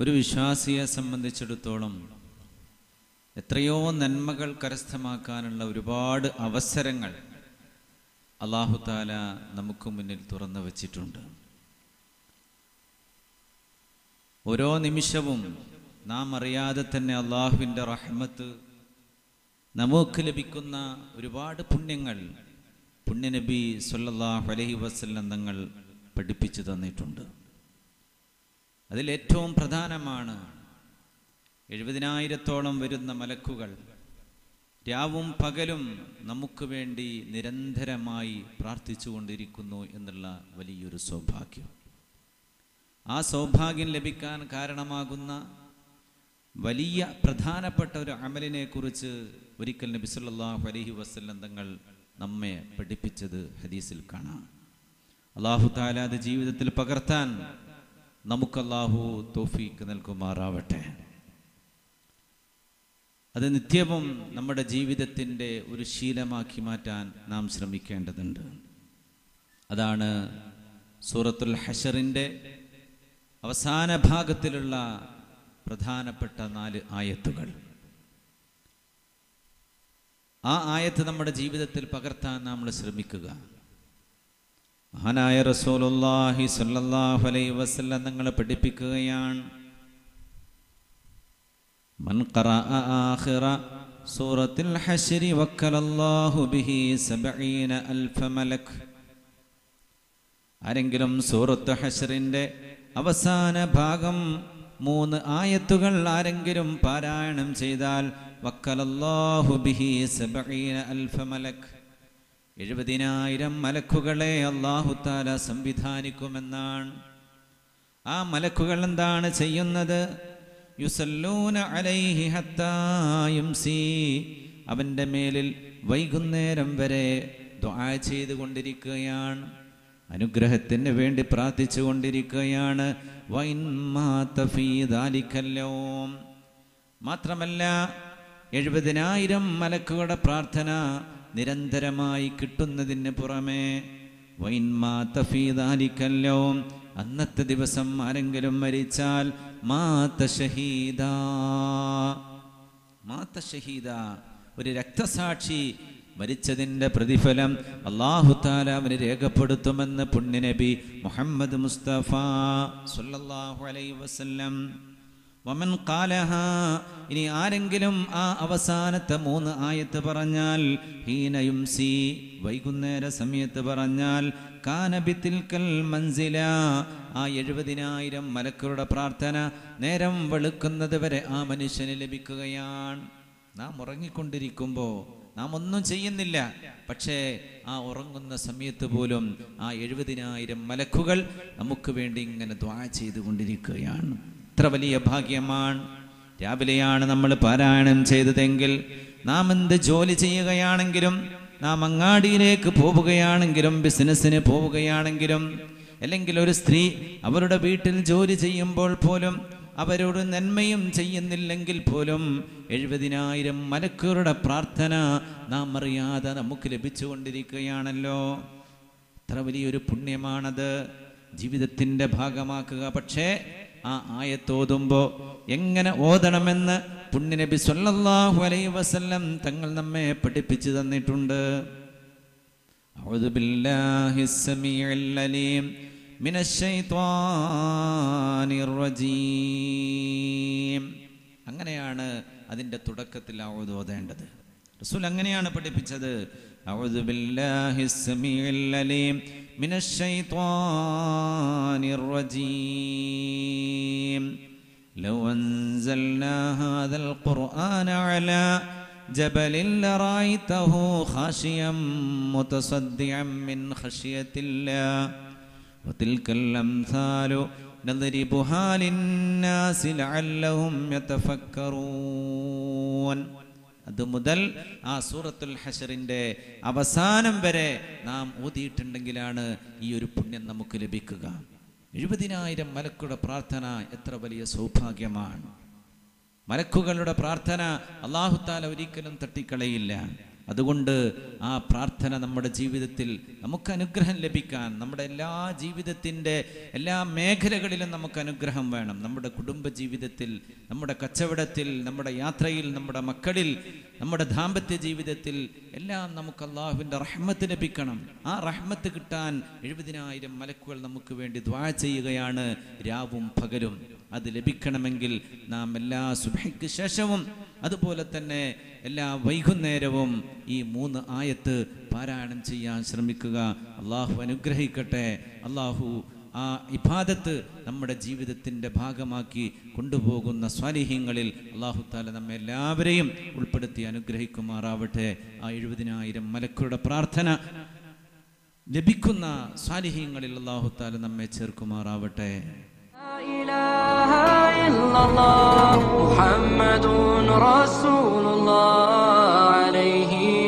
ഒരു വിശ്വാസിയെ സംബന്ധിച്ചിടത്തോളം എത്രയോ നന്മകൾ കരസ്ഥമാക്കാനുള്ള ഒരുപാട് അവസരങ്ങൾ അള്ളാഹുതാല നമുക്ക് മുന്നിൽ തുറന്നു വച്ചിട്ടുണ്ട് ഓരോ നിമിഷവും നാം അറിയാതെ തന്നെ അള്ളാഹുവിൻ്റെ റഹ്മത്ത് നമുക്ക് ലഭിക്കുന്ന ഒരുപാട് പുണ്യങ്ങൾ പുണ്യനബി സൊല്ലാഹ് അലഹി വസ്ല്ലം തങ്ങൾ പഠിപ്പിച്ചു തന്നിട്ടുണ്ട് അതിലേറ്റവും പ്രധാനമാണ് എഴുപതിനായിരത്തോളം വരുന്ന മലക്കുകൾ രാവും പകലും നമുക്ക് വേണ്ടി നിരന്തരമായി പ്രാർത്ഥിച്ചുകൊണ്ടിരിക്കുന്നു എന്നുള്ള വലിയൊരു സൗഭാഗ്യം ആ സൗഭാഗ്യം ലഭിക്കാൻ കാരണമാകുന്ന വലിയ പ്രധാനപ്പെട്ട ഒരു അമലിനെക്കുറിച്ച് ഒരിക്കൽ നബി സല്ലല്ലാഹു അലൈഹി വസല്ലം തങ്ങൾ നമ്മെ പഠിപ്പിച്ചത് ഹദീസിൽ കാണാം അള്ളാഹു താലാത് ജീവിതത്തിൽ പകർത്താൻ നമുക്ക് അള്ളാഹു തോഫീക്ക് നൽകുമാറാവട്ടെ അത് നിത്യവും നമ്മുടെ ജീവിതത്തിൻ്റെ ഒരു ശീലമാക്കി മാറ്റാൻ നാം ശ്രമിക്കേണ്ടതുണ്ട് അതാണ് സൂറത്തുൽ ഹഷറിൻ്റെ അവസാന ഭാഗത്തിലുള്ള പ്രധാനപ്പെട്ട നാല് ആയത്തുകൾ ആ ആയത്ത് നമ്മുടെ ജീവിതത്തിൽ പകർത്താൻ നമ്മൾ ശ്രമിക്കുക മഹാനായ റസൂലുല്ലാഹി സല്ലല്ലാഹു അലൈഹി നിങ്ങൾ പഠിപ്പിക്കുകയാണ് മൻ സൂറത്തുൽ ബിഹി അൽഫ മലക് ആരെങ്കിലും സൂറത്ത് ഹഷറിന്റെ അവസാന ഭാഗം മൂന്ന് ആയത്തുകൾ ആരെങ്കിലും പാരായണം ചെയ്താൽ വക്കലല്ലാഹു ബിഹി സബീന അൽഫ മലക് എഴുപതിനായിരം മലക്കുകളെ താല സംവിധാനിക്കുമെന്നാണ് ആ മലക്കുകൾ എന്താണ് ചെയ്യുന്നത് യുസല്ലൂന അലൈഹി ഹത്തായുംസി അവൻ്റെ മേലിൽ വൈകുന്നേരം വരെ ദുആ ചെയ്തുകൊണ്ടിരിക്കുകയാണ് അനുഗ്രഹത്തിന് വേണ്ടി പ്രാർത്ഥിച്ചു കൊണ്ടിരിക്കുകയാണ് മാത്രമല്ല എഴുപതിനായിരം മലക്കുകളുടെ പ്രാർത്ഥന നിരന്തരമായി കിട്ടുന്നതിന് പുറമേ വൈൻമാ അന്നത്തെ ദിവസം ആരെങ്കിലും മരിച്ചാൽ മാത ഷഹീദ മാത ഷഹീദ ഒരു രക്തസാക്ഷി മരിച്ചതിൻ്റെ പ്രതിഫലം അള്ളാഹുത്താല അവന് രേഖപ്പെടുത്തുമെന്ന് പുണ്യനബി മുഹമ്മദ് മുസ്തഫ അലൈ വസല്ലം വമൻ കാലഹ ഇനി ആരെങ്കിലും ആ അവസാനത്തെ മൂന്ന് ആയത്ത് പറഞ്ഞാൽ ഹീനയും സി വൈകുന്നേര സമയത്ത് പറഞ്ഞാൽ കാനബിത്തിൽക്കൽ മൻസില ആ എഴുപതിനായിരം മലക്കുകളുടെ പ്രാർത്ഥന നേരം വെളുക്കുന്നത് വരെ ആ മനുഷ്യന് ലഭിക്കുകയാണ് നാം ഉറങ്ങിക്കൊണ്ടിരിക്കുമ്പോൾ നാം ഒന്നും ചെയ്യുന്നില്ല പക്ഷേ ആ ഉറങ്ങുന്ന സമയത്ത് പോലും ആ എഴുപതിനായിരം മലക്കുകൾ നമുക്ക് വേണ്ടി ഇങ്ങനെ ദ്വാ ചെയ്തുകൊണ്ടിരിക്കുകയാണ് എത്ര വലിയ ഭാഗ്യമാണ് രാവിലെയാണ് നമ്മൾ പാരായണം ചെയ്തതെങ്കിൽ നാം എന്ത് ജോലി ചെയ്യുകയാണെങ്കിലും നാം അങ്ങാടിയിലേക്ക് പോവുകയാണെങ്കിലും ബിസിനസ്സിന് പോവുകയാണെങ്കിലും അല്ലെങ്കിൽ ഒരു സ്ത്രീ അവരുടെ വീട്ടിൽ ജോലി ചെയ്യുമ്പോൾ പോലും അവരോട് നന്മയും ചെയ്യുന്നില്ലെങ്കിൽ പോലും എഴുപതിനായിരം മലക്കുകളുടെ പ്രാർത്ഥന നാം അറിയാതെ നമുക്ക് ലഭിച്ചുകൊണ്ടിരിക്കുകയാണല്ലോ ഇത്ര വലിയൊരു പുണ്യമാണത് ജീവിതത്തിൻ്റെ ഭാഗമാക്കുക പക്ഷേ ആ ആയത്തോതുമ്പോൾ എങ്ങനെ ഓതണമെന്ന് പുണ്യനബി സല്ലല്ലാഹു അലൈഹി വസല്ലം തങ്ങൾ നമ്മെ പഠിപ്പിച്ചു തന്നിട്ടുണ്ട് أعوذ بالله السميع العليم من അങ്ങനെയാണ് അതിന്റെ തുടക്കത്തിൽ ഓതേണ്ടത് റസൂൽ അങ്ങനെയാണ് പഠിപ്പിച്ചത് لو أنزلنا هذا القرآن على جبل لرأيته خاشيا متصدعا من خشية الله وتلك الأمثال نضربها للناس لعلهم يتفكرون അതുമുതൽ ആ സൂറത്തുൽ ഹഷറിന്റെ അവസാനം വരെ നാം ഓതിയിട്ടുണ്ടെങ്കിലാണ് ഈ ഒരു പുണ്യം നമുക്ക് ലഭിക്കുക എഴുപതിനായിരം മലക്കുടെ പ്രാർത്ഥന എത്ര വലിയ സൗഭാഗ്യമാണ് മലക്കുകളുടെ പ്രാർത്ഥന അള്ളാഹുത്താല ഒരിക്കലും തട്ടിക്കളയില്ല അതുകൊണ്ട് ആ പ്രാർത്ഥന നമ്മുടെ ജീവിതത്തിൽ നമുക്ക് അനുഗ്രഹം ലഭിക്കാൻ നമ്മുടെ എല്ലാ ജീവിതത്തിൻ്റെ എല്ലാ മേഖലകളിലും നമുക്ക് അനുഗ്രഹം വേണം നമ്മുടെ കുടുംബ ജീവിതത്തിൽ നമ്മുടെ കച്ചവടത്തിൽ നമ്മുടെ യാത്രയിൽ നമ്മുടെ മക്കളിൽ നമ്മുടെ ദാമ്പത്യ ജീവിതത്തിൽ എല്ലാം നമുക്ക് അള്ളാഹുവിൻ്റെ റഹ്മത്ത് ലഭിക്കണം ആ റഹ്മത്ത് കിട്ടാൻ എഴുപതിനായിരം മലക്കുകൾ നമുക്ക് വേണ്ടി ദ്വാ ചെയ്യുകയാണ് രാവും പകലും അത് ലഭിക്കണമെങ്കിൽ നാം എല്ലാ സുഭയ്ക്ക് ശേഷവും അതുപോലെ തന്നെ എല്ലാ വൈകുന്നേരവും ഈ മൂന്ന് ആയത്ത് പാരായണം ചെയ്യാൻ ശ്രമിക്കുക അള്ളാഹു അനുഗ്രഹിക്കട്ടെ അള്ളാഹു ആ ഇബാദത്ത് നമ്മുടെ ജീവിതത്തിൻ്റെ ഭാഗമാക്കി കൊണ്ടുപോകുന്ന സ്വാലിഹ്യങ്ങളിൽ അള്ളാഹുത്താല നമ്മെ എല്ലാവരെയും ഉൾപ്പെടുത്തി അനുഗ്രഹിക്കുമാറാവട്ടെ ആ എഴുപതിനായിരം മലക്കുകളുടെ പ്രാർത്ഥന ലഭിക്കുന്ന സ്വാലിഹ്യങ്ങളിൽ അള്ളാഹുത്താല നമ്മെ ചേർക്കുമാറാവട്ടെ محمد رسول